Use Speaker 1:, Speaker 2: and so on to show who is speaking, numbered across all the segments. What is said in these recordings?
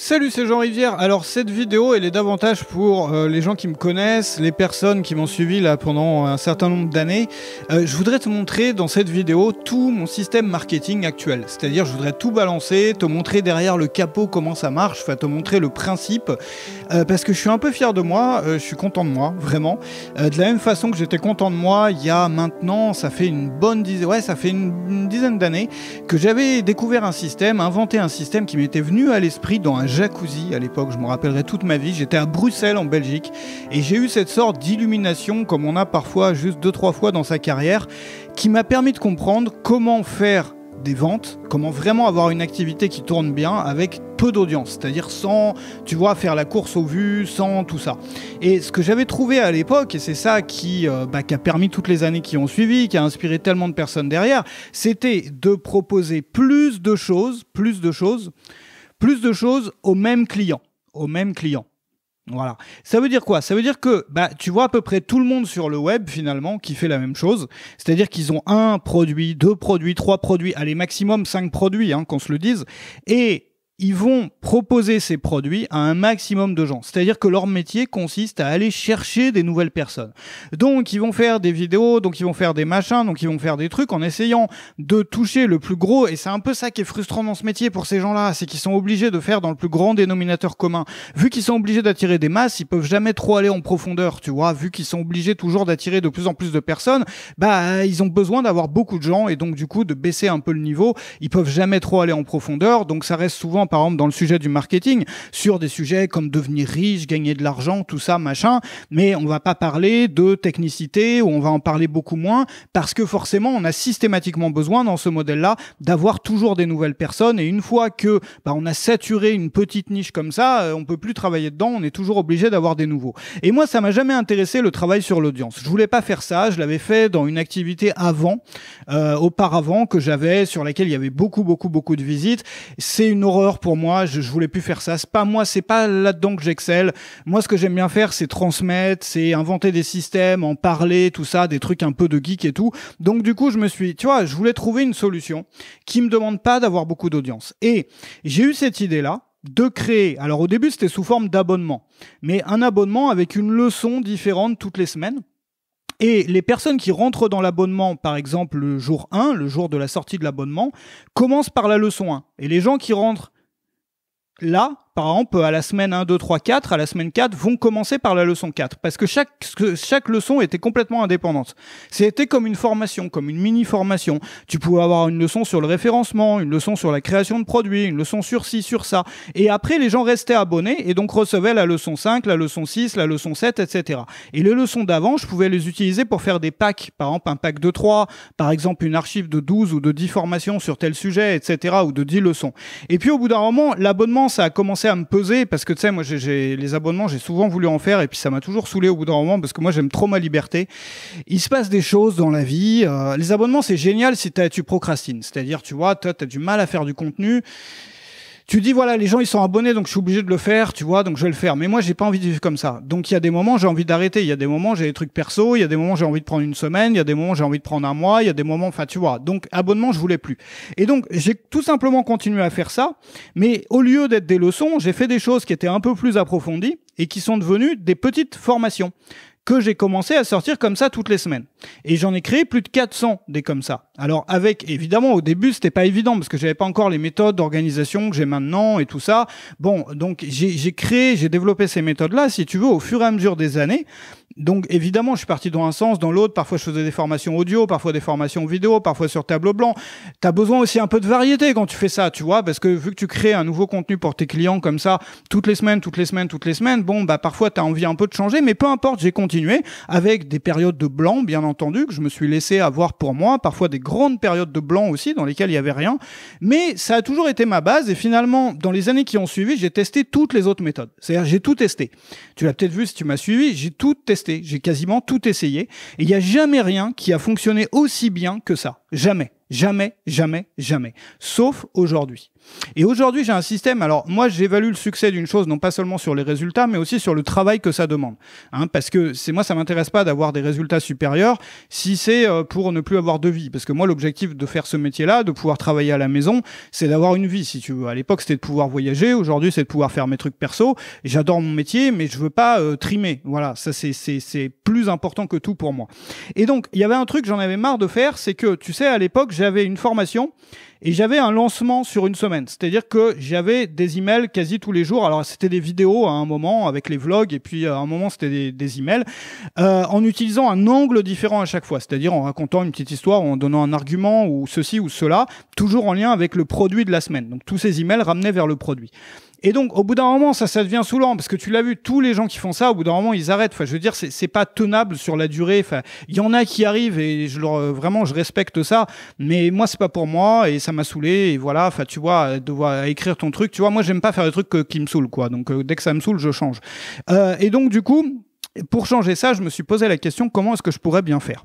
Speaker 1: Salut, c'est Jean Rivière. Alors cette vidéo, elle est davantage pour euh, les gens qui me connaissent, les personnes qui m'ont suivi là pendant un certain nombre d'années. Euh, je voudrais te montrer dans cette vidéo tout mon système marketing actuel. C'est-à-dire, je voudrais tout balancer, te montrer derrière le capot comment ça marche, enfin te montrer le principe, euh, parce que je suis un peu fier de moi, je suis content de moi, vraiment. de la même façon que j'étais content de moi il y a maintenant, ça fait une bonne dizaine, ouais, ça fait une dizaine d'années que j'avais découvert un système, inventé un système qui m'était venu à l'esprit dans un jacuzzi à l'époque, je me rappellerai toute ma vie. J'étais à Bruxelles en Belgique et j'ai eu cette sorte d'illumination, comme on a parfois juste deux, trois fois dans sa carrière, qui m'a permis de comprendre comment faire des ventes, comment vraiment avoir une activité qui tourne bien avec peu d'audience, c'est-à-dire sans, tu vois, faire la course aux vues, sans tout ça. Et ce que j'avais trouvé à l'époque, et c'est ça qui, euh, bah, qui a permis toutes les années qui ont suivi, qui a inspiré tellement de personnes derrière, c'était de proposer plus de choses, plus de choses, plus de choses au même client, au même client. Voilà. Ça veut dire quoi Ça veut dire que bah, tu vois à peu près tout le monde sur le web finalement qui fait la même chose. C'est-à-dire qu'ils ont un produit, deux produits, trois produits, allez maximum cinq produits, hein, qu'on se le dise. Et ils vont proposer ces produits à un maximum de gens. C'est-à-dire que leur métier consiste à aller chercher des nouvelles personnes. Donc ils vont faire des vidéos, donc ils vont faire des machins, donc ils vont faire des trucs en essayant de toucher le plus gros. Et c'est un peu ça qui est frustrant dans ce métier pour ces gens-là, c'est qu'ils sont obligés de faire dans le plus grand dénominateur commun. Vu qu'ils sont obligés d'attirer des masses, ils peuvent jamais trop aller en profondeur, tu vois. Vu qu'ils sont obligés toujours d'attirer de plus en plus de personnes, bah ils ont besoin d'avoir beaucoup de gens et donc du coup de baisser un peu le niveau. Ils peuvent jamais trop aller en profondeur, donc ça reste souvent par exemple, dans le sujet du marketing, sur des sujets comme devenir riche, gagner de l'argent, tout ça, machin. Mais on va pas parler de technicité ou on va en parler beaucoup moins parce que forcément, on a systématiquement besoin dans ce modèle-là d'avoir toujours des nouvelles personnes. Et une fois que bah, on a saturé une petite niche comme ça, euh, on peut plus travailler dedans. On est toujours obligé d'avoir des nouveaux. Et moi, ça m'a jamais intéressé le travail sur l'audience. Je voulais pas faire ça. Je l'avais fait dans une activité avant, euh, auparavant que j'avais sur laquelle il y avait beaucoup, beaucoup, beaucoup de visites. C'est une horreur pour moi. Je, je voulais plus faire ça. C'est pas moi, c'est pas là-dedans que j'excelle. Moi, ce que j'aime bien faire, c'est transmettre, c'est inventer des systèmes, en parler, tout ça, des trucs un peu de geek et tout. Donc, du coup, je me suis, tu vois, je voulais trouver une solution qui me demande pas d'avoir beaucoup d'audience. Et j'ai eu cette idée-là de créer. Alors, au début, c'était sous forme d'abonnement, mais un abonnement avec une leçon différente toutes les semaines. Et les personnes qui rentrent dans l'abonnement, par exemple le jour 1, le jour de la sortie de l'abonnement, commencent par la leçon 1. Et les gens qui rentrent là, par exemple, à la semaine 1, 2, 3, 4, à la semaine 4, vont commencer par la leçon 4, parce que chaque, chaque leçon était complètement indépendante. C'était comme une formation, comme une mini-formation. Tu pouvais avoir une leçon sur le référencement, une leçon sur la création de produits, une leçon sur ci, sur ça. Et après, les gens restaient abonnés et donc recevaient la leçon 5, la leçon 6, la leçon 7, etc. Et les leçons d'avant, je pouvais les utiliser pour faire des packs, par exemple un pack de 3, par exemple une archive de 12 ou de 10 formations sur tel sujet, etc., ou de 10 leçons. Et puis au bout d'un moment, l'abonnement, ça a commencé à me peser parce que tu sais, moi, j'ai les abonnements, j'ai souvent voulu en faire et puis ça m'a toujours saoulé au bout d'un moment parce que moi, j'aime trop ma liberté. Il se passe des choses dans la vie. Euh, les abonnements, c'est génial si tu procrastines, c'est-à-dire, tu vois, toi, as du mal à faire du contenu tu dis voilà les gens ils sont abonnés donc je suis obligé de le faire tu vois donc je vais le faire mais moi j'ai pas envie de vivre comme ça donc il y a des moments j'ai envie d'arrêter il y a des moments j'ai des trucs perso il y a des moments j'ai envie de prendre une semaine il y a des moments j'ai envie de prendre un mois il y a des moments enfin tu vois donc abonnement je voulais plus et donc j'ai tout simplement continué à faire ça mais au lieu d'être des leçons j'ai fait des choses qui étaient un peu plus approfondies et qui sont devenues des petites formations que j'ai commencé à sortir comme ça toutes les semaines et j'en ai créé plus de 400 des comme ça. Alors avec, évidemment, au début, c'était pas évident parce que j'avais pas encore les méthodes d'organisation que j'ai maintenant et tout ça. Bon, donc j'ai créé, j'ai développé ces méthodes-là, si tu veux, au fur et à mesure des années. Donc évidemment, je suis parti dans un sens, dans l'autre. Parfois, je faisais des formations audio, parfois des formations vidéo, parfois sur tableau blanc. Tu as besoin aussi un peu de variété quand tu fais ça, tu vois, parce que vu que tu crées un nouveau contenu pour tes clients comme ça, toutes les semaines, toutes les semaines, toutes les semaines, bon, bah parfois, tu as envie un peu de changer, mais peu importe, j'ai continué avec des périodes de blanc, bien entendu, que je me suis laissé avoir pour moi, parfois des grandes périodes de blanc aussi, dans lesquelles il n'y avait rien, mais ça a toujours été ma base, et finalement, dans les années qui ont suivi, j'ai testé toutes les autres méthodes. C'est-à-dire, j'ai tout testé. Tu l'as peut-être vu si tu m'as suivi, j'ai tout testé, j'ai quasiment tout essayé, et il n'y a jamais rien qui a fonctionné aussi bien que ça. Jamais, jamais, jamais, jamais. Sauf aujourd'hui. Et aujourd'hui, j'ai un système. Alors, moi, j'évalue le succès d'une chose, non pas seulement sur les résultats, mais aussi sur le travail que ça demande. Hein, parce que c'est moi, ça m'intéresse pas d'avoir des résultats supérieurs si c'est euh, pour ne plus avoir de vie. Parce que moi, l'objectif de faire ce métier-là, de pouvoir travailler à la maison, c'est d'avoir une vie, si tu veux. À l'époque, c'était de pouvoir voyager. Aujourd'hui, c'est de pouvoir faire mes trucs perso. J'adore mon métier, mais je veux pas euh, trimer. Voilà. Ça, c'est, c'est, c'est plus important que tout pour moi. Et donc, il y avait un truc, j'en avais marre de faire, c'est que tu à l'époque, j'avais une formation et j'avais un lancement sur une semaine. C'est-à-dire que j'avais des emails quasi tous les jours. Alors, c'était des vidéos à un moment avec les vlogs et puis euh, à un moment, c'était des, emails euh, en utilisant un angle différent à chaque fois. C'est-à-dire en racontant une petite histoire, en donnant un argument ou ceci ou cela, toujours en lien avec le produit de la semaine. Donc, tous ces emails ramenaient vers le produit. Et donc, au bout d'un moment, ça, ça devient saoulant parce que tu l'as vu, tous les gens qui font ça, au bout d'un moment, ils arrêtent. Enfin, je veux dire, c'est pas tenable sur la durée. Enfin, il y en a qui arrivent et je leur, euh, vraiment, je respecte ça. Mais moi, c'est pas pour moi et ça m'a saoulé. Et voilà, enfin, tu vois, euh, devoir écrire ton truc. Tu vois, moi, j'aime pas faire des trucs euh, qui me saoulent, quoi. Donc, dès que ça me saoule, je change. et donc, du coup, pour changer ça, je me suis posé la question comment est-ce que je pourrais bien faire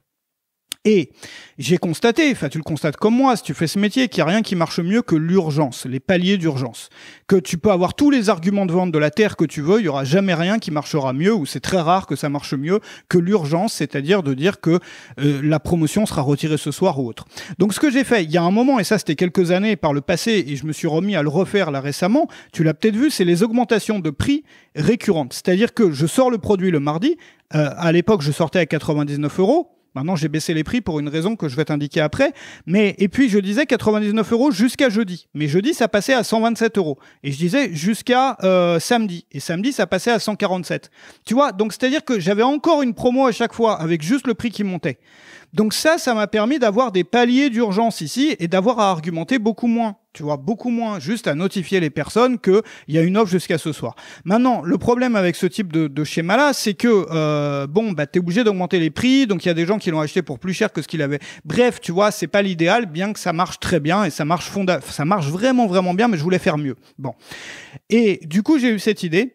Speaker 1: et j'ai constaté, enfin tu le constates comme moi, si tu fais ce métier, qu'il n'y a rien qui marche mieux que l'urgence, les paliers d'urgence. Que tu peux avoir tous les arguments de vente de la terre que tu veux, il n'y aura jamais rien qui marchera mieux, ou c'est très rare que ça marche mieux que l'urgence, c'est-à-dire de dire que euh, la promotion sera retirée ce soir ou autre. Donc ce que j'ai fait, il y a un moment, et ça c'était quelques années par le passé, et je me suis remis à le refaire là récemment, tu l'as peut-être vu, c'est les augmentations de prix récurrentes. C'est-à-dire que je sors le produit le mardi, euh, à l'époque je sortais à 99 euros, Maintenant, j'ai baissé les prix pour une raison que je vais t'indiquer après. Mais, et puis, je disais 99 euros jusqu'à jeudi. Mais jeudi, ça passait à 127 euros. Et je disais jusqu'à euh, samedi. Et samedi, ça passait à 147. Tu vois, donc c'est-à-dire que j'avais encore une promo à chaque fois avec juste le prix qui montait. Donc ça, ça m'a permis d'avoir des paliers d'urgence ici et d'avoir à argumenter beaucoup moins. Tu vois, beaucoup moins, juste à notifier les personnes qu'il y a une offre jusqu'à ce soir. Maintenant, le problème avec ce type de, schéma-là, c'est que, euh, bon, bah, t'es obligé d'augmenter les prix, donc il y a des gens qui l'ont acheté pour plus cher que ce qu'il avait. Bref, tu vois, c'est pas l'idéal, bien que ça marche très bien et ça marche, fonda ça marche vraiment, vraiment bien, mais je voulais faire mieux. Bon. Et du coup, j'ai eu cette idée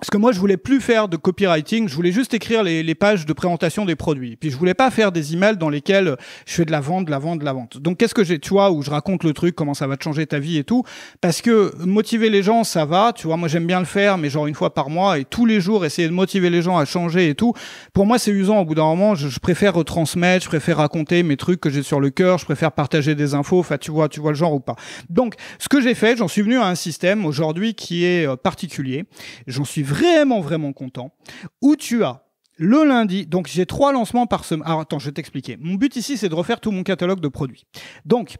Speaker 1: parce que moi, je voulais plus faire de copywriting, je voulais juste écrire les, les, pages de présentation des produits. Puis je voulais pas faire des emails dans lesquels je fais de la vente, de la vente, de la vente. Donc qu'est-ce que j'ai, tu vois, où je raconte le truc, comment ça va te changer ta vie et tout. Parce que motiver les gens, ça va, tu vois, moi j'aime bien le faire, mais genre une fois par mois et tous les jours essayer de motiver les gens à changer et tout. Pour moi, c'est usant. Au bout d'un moment, je, préfère retransmettre, je préfère raconter mes trucs que j'ai sur le cœur, je préfère partager des infos. Enfin, tu vois, tu vois le genre ou pas. Donc, ce que j'ai fait, j'en suis venu à un système aujourd'hui qui est euh, particulier. J'en suis vraiment, vraiment content, où tu as le lundi, donc j'ai trois lancements par semaine. Alors attends, je vais t'expliquer. Mon but ici, c'est de refaire tout mon catalogue de produits. Donc,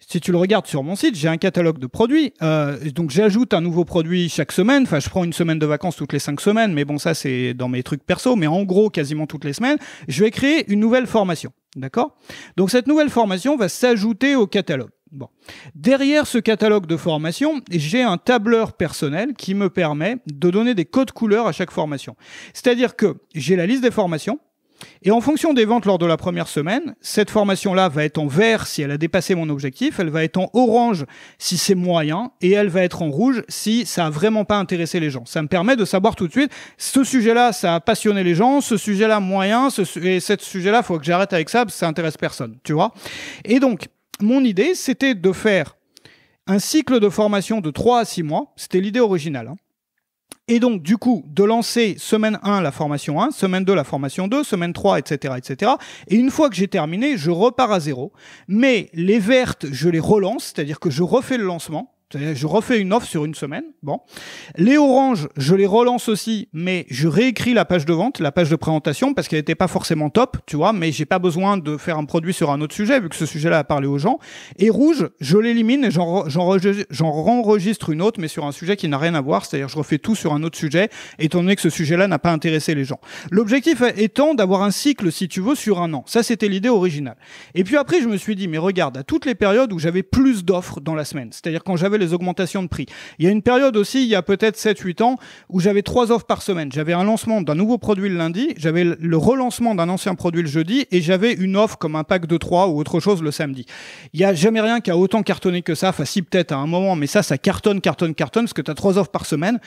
Speaker 1: si tu le regardes sur mon site, j'ai un catalogue de produits. Euh, donc j'ajoute un nouveau produit chaque semaine. Enfin, je prends une semaine de vacances toutes les cinq semaines, mais bon, ça c'est dans mes trucs perso. Mais en gros, quasiment toutes les semaines, je vais créer une nouvelle formation. D'accord Donc cette nouvelle formation va s'ajouter au catalogue. Bon. Derrière ce catalogue de formation, j'ai un tableur personnel qui me permet de donner des codes couleurs à chaque formation. C'est-à-dire que j'ai la liste des formations, et en fonction des ventes lors de la première semaine, cette formation-là va être en vert si elle a dépassé mon objectif, elle va être en orange si c'est moyen, et elle va être en rouge si ça a vraiment pas intéressé les gens. Ça me permet de savoir tout de suite, ce sujet-là, ça a passionné les gens, ce sujet-là, moyen, et ce sujet-là, faut que j'arrête avec ça, parce que ça intéresse personne, tu vois. Et donc, mon idée, c'était de faire un cycle de formation de 3 à 6 mois. C'était l'idée originale. Hein. Et donc, du coup, de lancer semaine 1 la formation 1, semaine 2 la formation 2, semaine 3, etc. etc. Et une fois que j'ai terminé, je repars à zéro. Mais les vertes, je les relance, c'est-à-dire que je refais le lancement. Je refais une offre sur une semaine. Bon. Les oranges, je les relance aussi, mais je réécris la page de vente, la page de présentation, parce qu'elle n'était pas forcément top, tu vois, mais j'ai pas besoin de faire un produit sur un autre sujet, vu que ce sujet-là a parlé aux gens. Et rouge, je l'élimine et j'en enregistre une autre, mais sur un sujet qui n'a rien à voir, c'est-à-dire je refais tout sur un autre sujet, étant donné que ce sujet-là n'a pas intéressé les gens. L'objectif étant d'avoir un cycle, si tu veux, sur un an. Ça, c'était l'idée originale. Et puis après, je me suis dit, mais regarde, à toutes les périodes où j'avais plus d'offres dans la semaine, c'est-à-dire quand j'avais les augmentations de prix. Il y a une période aussi, il y a peut-être 7-8 ans, où j'avais trois offres par semaine. J'avais un lancement d'un nouveau produit le lundi, j'avais le relancement d'un ancien produit le jeudi, et j'avais une offre comme un pack de 3 ou autre chose le samedi. Il n'y a jamais rien qui a autant cartonné que ça. Enfin, si peut-être à un moment, mais ça, ça cartonne, cartonne, cartonne, parce que tu as trois offres par semaine.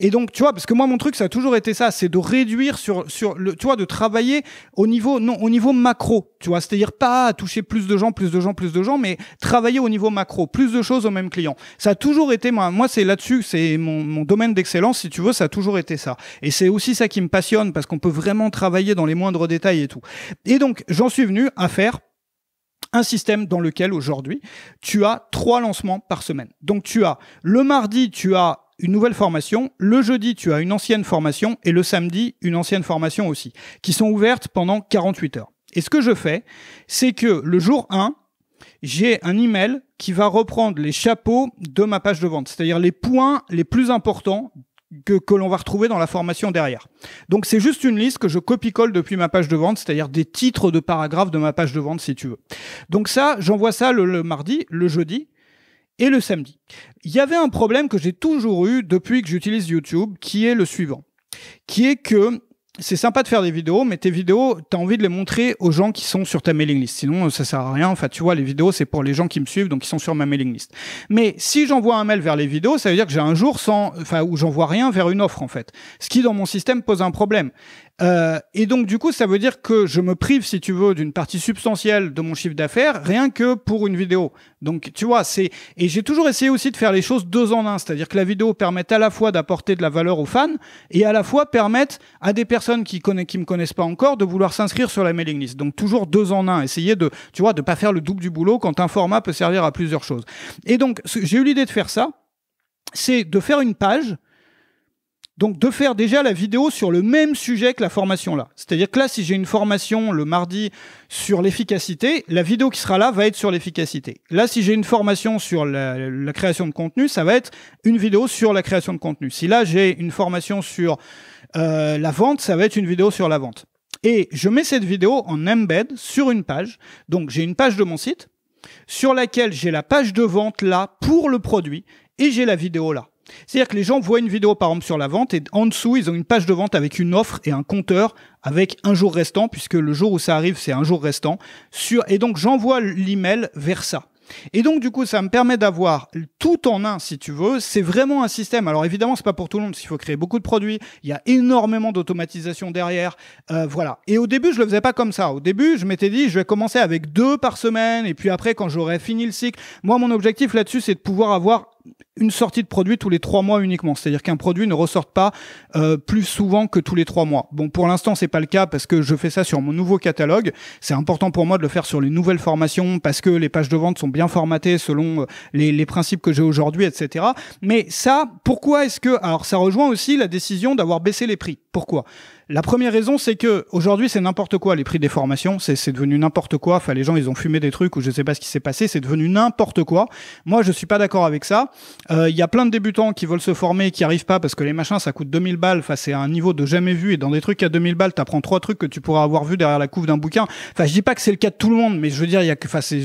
Speaker 1: Et donc, tu vois, parce que moi, mon truc, ça a toujours été ça, c'est de réduire sur, sur le, tu vois, de travailler au niveau, non, au niveau macro, tu vois, c'est-à-dire pas toucher plus de gens, plus de gens, plus de gens, mais travailler au niveau macro, plus de choses au même client. Ça a toujours été, moi, moi c'est là-dessus, c'est mon, mon, domaine d'excellence, si tu veux, ça a toujours été ça. Et c'est aussi ça qui me passionne, parce qu'on peut vraiment travailler dans les moindres détails et tout. Et donc, j'en suis venu à faire un système dans lequel aujourd'hui, tu as trois lancements par semaine. Donc, tu as le mardi, tu as une nouvelle formation. Le jeudi, tu as une ancienne formation et le samedi, une ancienne formation aussi, qui sont ouvertes pendant 48 heures. Et ce que je fais, c'est que le jour 1, j'ai un email qui va reprendre les chapeaux de ma page de vente, c'est-à-dire les points les plus importants que, l'on va retrouver dans la formation derrière. Donc c'est juste une liste que je copie-colle depuis ma page de vente, c'est-à-dire des titres de paragraphes de ma page de vente si tu veux. Donc ça, j'envoie ça le mardi, le jeudi, et le samedi. Il y avait un problème que j'ai toujours eu depuis que j'utilise YouTube, qui est le suivant, qui est que c'est sympa de faire des vidéos, mais tes vidéos, tu as envie de les montrer aux gens qui sont sur ta mailing list. Sinon, ça sert à rien. Enfin, tu vois, les vidéos, c'est pour les gens qui me suivent, donc ils sont sur ma mailing list. Mais si j'envoie un mail vers les vidéos, ça veut dire que j'ai un jour sans, enfin, où j'envoie rien vers une offre, en fait. Ce qui, dans mon système, pose un problème. Euh, et donc, du coup, ça veut dire que je me prive, si tu veux, d'une partie substantielle de mon chiffre d'affaires, rien que pour une vidéo. Donc, tu vois, c'est. Et j'ai toujours essayé aussi de faire les choses deux en un. C'est-à-dire que la vidéo permette à la fois d'apporter de la valeur aux fans et à la fois permettre à des personnes qui ne qui me connaissent pas encore de vouloir s'inscrire sur la mailing list. Donc, toujours deux en un. Essayer de, tu vois, de pas faire le double du boulot quand un format peut servir à plusieurs choses. Et donc, j'ai eu l'idée de faire ça. C'est de faire une page donc de faire déjà la vidéo sur le même sujet que la formation là. C'est-à-dire que là, si j'ai une formation le mardi sur l'efficacité, la vidéo qui sera là va être sur l'efficacité. Là, si j'ai une formation sur la, création de contenu, ça va être une vidéo sur la création de contenu. Si là j'ai une formation sur euh, la vente, ça va être une vidéo sur la vente. Et je mets cette vidéo en embed sur une page. Donc j'ai une page de mon site sur laquelle j'ai la page de vente là pour le produit et j'ai la vidéo là. C'est-à-dire que les gens voient une vidéo par exemple sur la vente et en dessous ils ont une page de vente avec une offre et un compteur avec un jour restant puisque le jour où ça arrive c'est un jour restant sur et donc j'envoie l'email vers ça. Et donc, du coup, ça me permet d'avoir tout en un, si tu veux. C'est vraiment un système. Alors, évidemment, c'est pas pour tout le monde, parce faut créer beaucoup de produits. Il y a énormément d'automatisation derrière. Euh, voilà. Et au début, je le faisais pas comme ça. Au début, je m'étais dit, je vais commencer avec deux par semaine, et puis après, quand j'aurai fini le cycle. Moi, mon objectif là-dessus, c'est de pouvoir avoir une sortie de produit tous les trois mois uniquement. C'est-à-dire qu'un produit ne ressorte pas euh, plus souvent que tous les trois mois. Bon, pour l'instant, c'est pas le cas parce que je fais ça sur mon nouveau catalogue. C'est important pour moi de le faire sur les nouvelles formations parce que les pages de vente sont bien formatées selon euh, les, les principes que j'ai aujourd'hui, etc. Mais ça, pourquoi est-ce que... Alors, ça rejoint aussi la décision d'avoir baissé les prix. Pourquoi la première raison, c'est que aujourd'hui, c'est n'importe quoi les prix des formations. C'est devenu n'importe quoi. Enfin, les gens, ils ont fumé des trucs ou je sais pas ce qui s'est passé. C'est devenu n'importe quoi. Moi, je suis pas d'accord avec ça. Il euh, y a plein de débutants qui veulent se former et qui arrivent pas parce que les machins, ça coûte 2000 balles. Enfin, c'est un niveau de jamais vu. Et dans des trucs à 2000 balles, t'apprends trois trucs que tu pourrais avoir vu derrière la couve d'un bouquin. Enfin, je dis pas que c'est le cas de tout le monde, mais je veux dire, il y a que, enfin, c'est,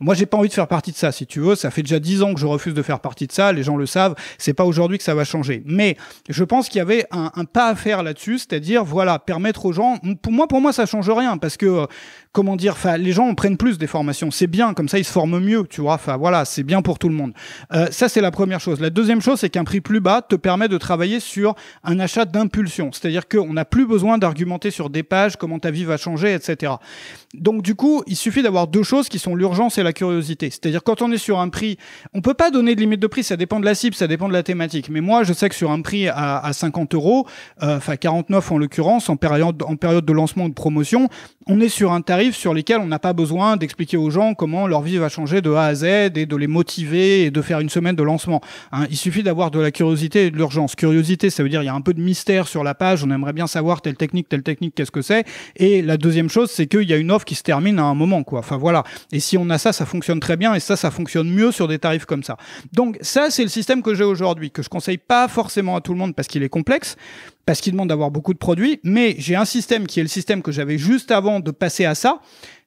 Speaker 1: moi, j'ai pas envie de faire partie de ça, si tu veux. Ça fait déjà 10 ans que je refuse de faire partie de ça. Les gens le savent. C'est pas aujourd'hui que ça va changer. Mais je pense qu'il y avait un, un, pas à faire là-dessus, c'est-à-dire, voilà, permettre aux gens, pour moi, pour moi, ça change rien parce que, euh, comment dire, enfin, les gens prennent plus des formations. C'est bien, comme ça, ils se forment mieux, tu vois. Enfin, voilà, c'est bien pour tout le monde. Euh, euh, ça, c'est la première chose. La deuxième chose, c'est qu'un prix plus bas te permet de travailler sur un achat d'impulsion. C'est-à-dire qu'on n'a plus besoin d'argumenter sur des pages comment ta vie va changer, etc. Donc, du coup, il suffit d'avoir deux choses qui sont l'urgence et la curiosité. C'est-à-dire, quand on est sur un prix, on peut pas donner de limite de prix, ça dépend de la cible, ça dépend de la thématique. Mais moi, je sais que sur un prix à, 50 euros, euh, enfin 49 en l'occurrence, en période, en période de lancement ou de promotion, on est sur un tarif sur lequel on n'a pas besoin d'expliquer aux gens comment leur vie va changer de A à Z et de les motiver et de faire une semaine de lancement. Hein. il suffit d'avoir de la curiosité et de l'urgence. Curiosité, ça veut dire il y a un peu de mystère sur la page, on aimerait bien savoir telle technique, telle technique, qu'est-ce que c'est. Et la deuxième chose, c'est qu'il y a une offre qui se termine à un moment, quoi. Enfin voilà. Et si on a ça, ça fonctionne très bien et ça, ça fonctionne mieux sur des tarifs comme ça. Donc ça, c'est le système que j'ai aujourd'hui, que je conseille pas forcément à tout le monde parce qu'il est complexe, parce qu'il demande d'avoir beaucoup de produits, mais j'ai un système qui est le système que j'avais juste avant de passer à ça,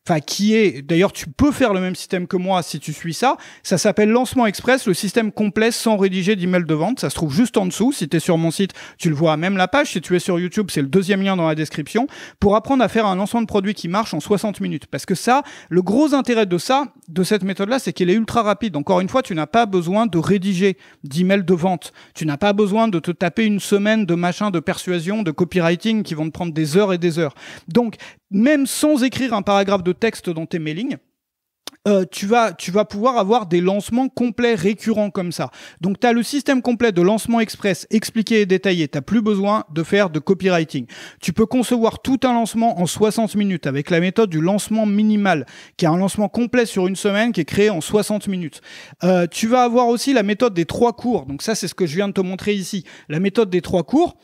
Speaker 1: enfin qui est, d'ailleurs tu peux faire le même système que moi si tu suis ça, ça s'appelle Lancement Express, le système complet sans rédiger d'email de vente, ça se trouve juste en dessous, si tu es sur mon site, tu le vois à même la page, si tu es sur YouTube, c'est le deuxième lien dans la description, pour apprendre à faire un lancement de produit qui marche en 60 minutes. Parce que ça, le gros intérêt de ça, de cette méthode-là, c'est qu'elle est ultra rapide. Encore une fois, tu n'as pas besoin de rédiger d'email de vente, tu n'as pas besoin de te taper une semaine de machin de persuasion, de copywriting qui vont te prendre des heures et des heures. Donc, même sans écrire un paragraphe de texte dans tes mailings, euh, tu, vas, tu vas pouvoir avoir des lancements complets récurrents comme ça. Donc tu as le système complet de lancement express expliqué et détaillé. Tu plus besoin de faire de copywriting. Tu peux concevoir tout un lancement en 60 minutes avec la méthode du lancement minimal, qui est un lancement complet sur une semaine qui est créé en 60 minutes. Euh, tu vas avoir aussi la méthode des trois cours. Donc ça c'est ce que je viens de te montrer ici. La méthode des trois cours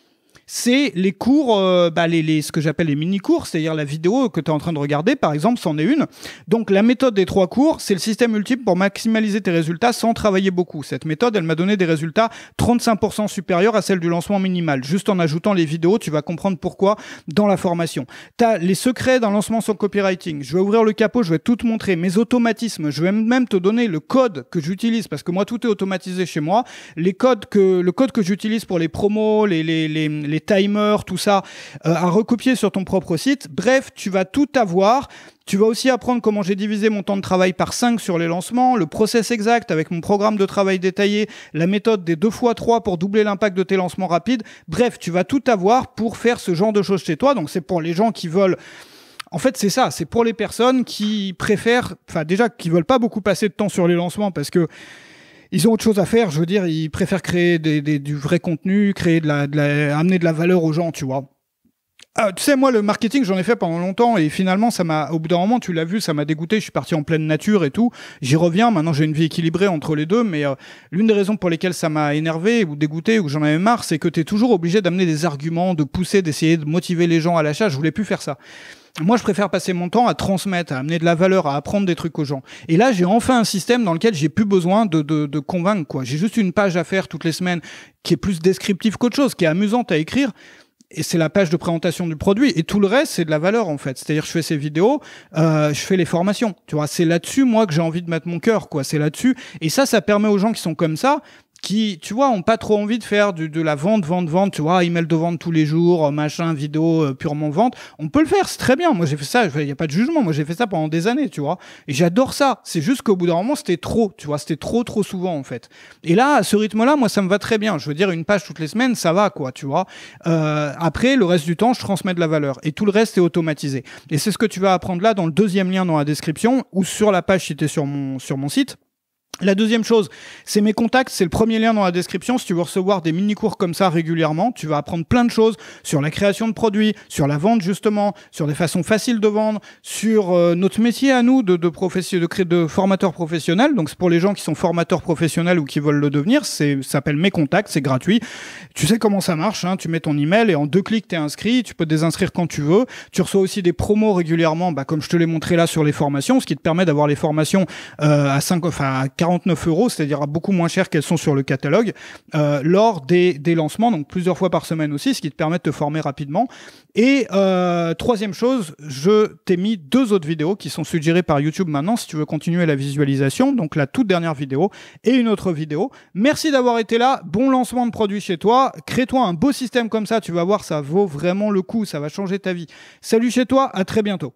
Speaker 1: c'est les cours, euh, bah, ce que j'appelle les mini-cours, c'est-à-dire la vidéo que tu es en train de regarder, par exemple, c'en est une. Donc la méthode des trois cours, c'est le système multiple pour maximaliser tes résultats sans travailler beaucoup. Cette méthode, elle m'a donné des résultats 35% supérieurs à celle du lancement minimal. Juste en ajoutant les vidéos, tu vas comprendre pourquoi dans la formation. Tu as les secrets d'un lancement sans copywriting. Je vais ouvrir le capot, je vais tout te montrer, mes automatismes, je vais même te donner le code que j'utilise parce que moi tout est automatisé chez moi. Les codes que le code que j'utilise pour les promos, les Timer, timers, tout ça, euh, à recopier sur ton propre site. Bref, tu vas tout avoir. Tu vas aussi apprendre comment j'ai divisé mon temps de travail par 5 sur les lancements, le process exact avec mon programme de travail détaillé, la méthode des 2 x 3 pour doubler l'impact de tes lancements rapides. Bref, tu vas tout avoir pour faire ce genre de choses chez toi. Donc c'est pour les gens qui veulent en fait, c'est ça, c'est pour les personnes qui préfèrent, enfin déjà qui veulent pas beaucoup passer de temps sur les lancements parce que ils ont autre chose à faire. Je veux dire, ils préfèrent créer des, des, du vrai contenu, créer de la, de la, amener de la valeur aux gens, tu vois. Ah, tu sais, moi, le marketing, j'en ai fait pendant longtemps et finalement, ça m'a, au bout d'un moment, tu l'as vu, ça m'a dégoûté. Je suis parti en pleine nature et tout. J'y reviens. Maintenant, j'ai une vie équilibrée entre les deux. Mais euh, l'une des raisons pour lesquelles ça m'a énervé ou dégoûté ou j'en avais marre, c'est que tu es toujours obligé d'amener des arguments, de pousser, d'essayer de motiver les gens à l'achat. Je voulais plus faire ça. Moi, je préfère passer mon temps à transmettre, à amener de la valeur, à apprendre des trucs aux gens. Et là, j'ai enfin un système dans lequel j'ai plus besoin de, de, convaincre, quoi. J'ai juste une page à faire toutes les semaines qui est plus descriptive qu'autre chose, qui est amusante à écrire et c'est la page de présentation du produit et tout le reste c'est de la valeur en fait c'est-à-dire je fais ces vidéos euh, je fais les formations tu vois c'est là-dessus moi que j'ai envie de mettre mon cœur quoi c'est là-dessus et ça ça permet aux gens qui sont comme ça qui, tu vois, ont pas trop envie de faire du, de la vente, vente, vente, tu vois, email de vente tous les jours, euh, machin, vidéo, euh, purement vente. On peut le faire, c'est très bien. Moi, j'ai fait ça, il n'y a pas de jugement. Moi, j'ai fait ça pendant des années, tu vois. Et j'adore ça. C'est juste qu'au bout d'un moment, c'était trop, tu vois, c'était trop, trop souvent, en fait. Et là, à ce rythme-là, moi, ça me va très bien. Je veux dire, une page toutes les semaines, ça va, quoi, tu vois. Euh, après, le reste du temps, je transmets de la valeur. Et tout le reste est automatisé. Et c'est ce que tu vas apprendre là dans le deuxième lien dans la description ou sur la page si tu sur mon, sur mon site. La deuxième chose, c'est mes contacts, c'est le premier lien dans la description. Si tu veux recevoir des mini-cours comme ça régulièrement, tu vas apprendre plein de choses sur la création de produits, sur la vente justement, sur des façons faciles de vendre, sur euh, notre métier à nous de, de, de, de formateur professionnel. Donc c'est pour les gens qui sont formateurs professionnels ou qui veulent le devenir, ça s'appelle mes contacts, c'est gratuit. Tu sais comment ça marche, hein, tu mets ton email et en deux clics, tu es inscrit, tu peux désinscrire quand tu veux. Tu reçois aussi des promos régulièrement, bah, comme je te l'ai montré là sur les formations, ce qui te permet d'avoir les formations euh, à 5, enfin, à 40 39 euros, c'est-à-dire beaucoup moins cher qu'elles sont sur le catalogue, euh, lors des, des, lancements, donc plusieurs fois par semaine aussi, ce qui te permet de te former rapidement. Et euh, troisième chose, je t'ai mis deux autres vidéos qui sont suggérées par YouTube maintenant, si tu veux continuer la visualisation, donc la toute dernière vidéo et une autre vidéo. Merci d'avoir été là, bon lancement de produits chez toi, crée-toi un beau système comme ça, tu vas voir, ça vaut vraiment le coup, ça va changer ta vie. Salut chez toi, à très bientôt.